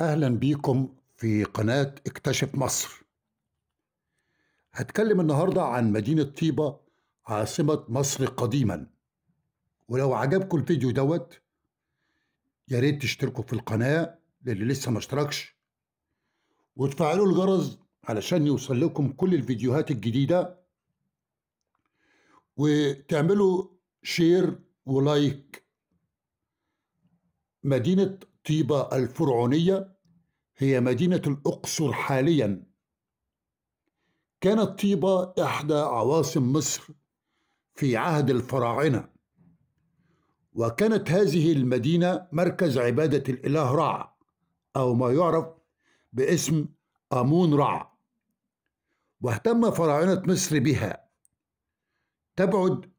اهلا بيكم في قناه اكتشف مصر هتكلم النهارده عن مدينه طيبه عاصمه مصر قديما ولو عجبكم الفيديو دوت يا ريت تشتركوا في القناه للي لسه ما اشتركش وتفعلوا الجرس علشان يوصل لكم كل الفيديوهات الجديده وتعملوا شير ولايك مدينه طيبة الفرعونية هي مدينة الأقصر حاليا كانت طيبة إحدى عواصم مصر في عهد الفراعنة وكانت هذه المدينة مركز عبادة الإله رع أو ما يعرف باسم أمون رع واهتم فراعنة مصر بها تبعد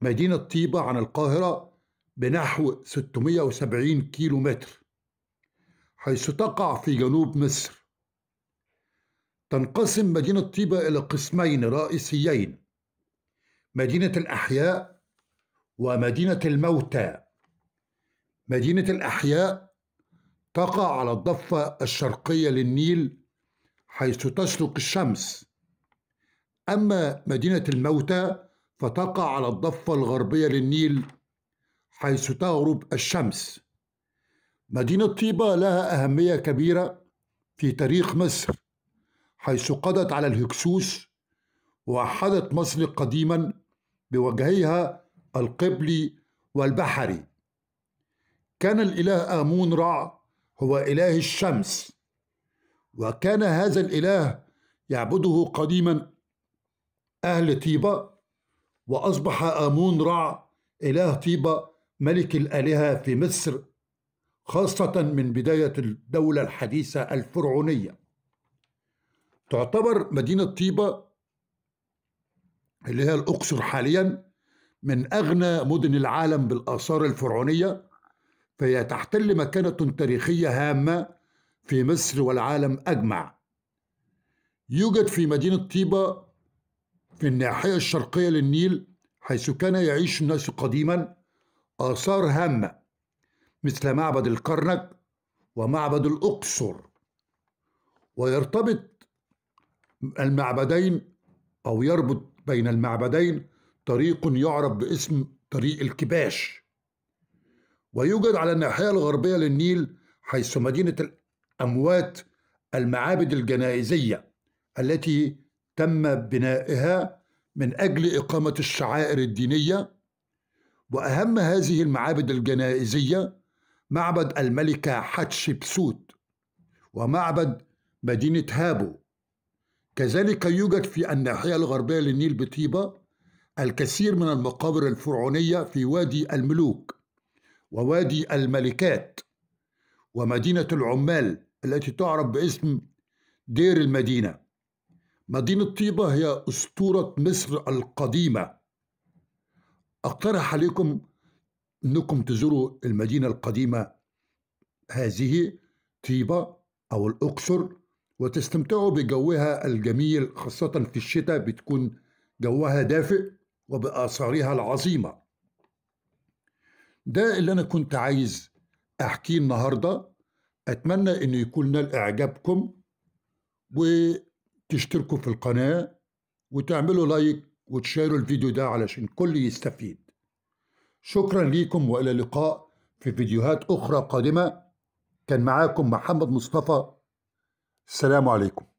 مدينة طيبة عن القاهرة بنحو 670 كيلو متر حيث تقع في جنوب مصر تنقسم مدينة طيبة إلى قسمين رئيسيين مدينة الأحياء ومدينة الموتى مدينة الأحياء تقع على الضفة الشرقية للنيل حيث تشرق الشمس أما مدينة الموتى فتقع على الضفة الغربية للنيل حيث تغرب الشمس مدينة طيبة لها أهمية كبيرة في تاريخ مصر حيث قضت على الهكسوس ووحدت مصر قديما بوجهيها القبلي والبحري كان الإله آمون رع هو إله الشمس وكان هذا الإله يعبده قديما أهل طيبة وأصبح آمون رع إله طيبة ملك الآلهة في مصر خاصة من بداية الدولة الحديثة الفرعونية تعتبر مدينة طيبة اللي هي الأقصر حاليا من أغنى مدن العالم بالآثار الفرعونية فهي تحتل مكانة تاريخية هامة في مصر والعالم أجمع يوجد في مدينة طيبة في الناحية الشرقية للنيل حيث كان يعيش الناس قديما آثار هامة مثل معبد الكرنك ومعبد الأقصر ويرتبط المعبدين أو يربط بين المعبدين طريق يعرف باسم طريق الكباش ويوجد على الناحية الغربية للنيل حيث مدينة الأموات المعابد الجنائزية التي تم بنائها من أجل إقامة الشعائر الدينية وأهم هذه المعابد الجنائزية معبد الملكة حتشبسوت ومعبد مدينة هابو كذلك يوجد في الناحية الغربية للنيل بطيبة الكثير من المقابر الفرعونية في وادي الملوك ووادي الملكات ومدينة العمال التي تعرف باسم دير المدينة مدينة طيبة هي أسطورة مصر القديمة أقترح عليكم انكم تزوروا المدينه القديمه هذه طيبه او الاقصر وتستمتعوا بجوها الجميل خاصه في الشتاء بتكون جوها دافئ وباثارها العظيمه ده اللي انا كنت عايز احكيه النهارده اتمنى انه يكون نال اعجابكم وتشتركوا في القناه وتعملوا لايك وتشيروا الفيديو ده علشان كل يستفيد شكرا ليكم والى اللقاء في فيديوهات اخرى قادمه كان معاكم محمد مصطفى السلام عليكم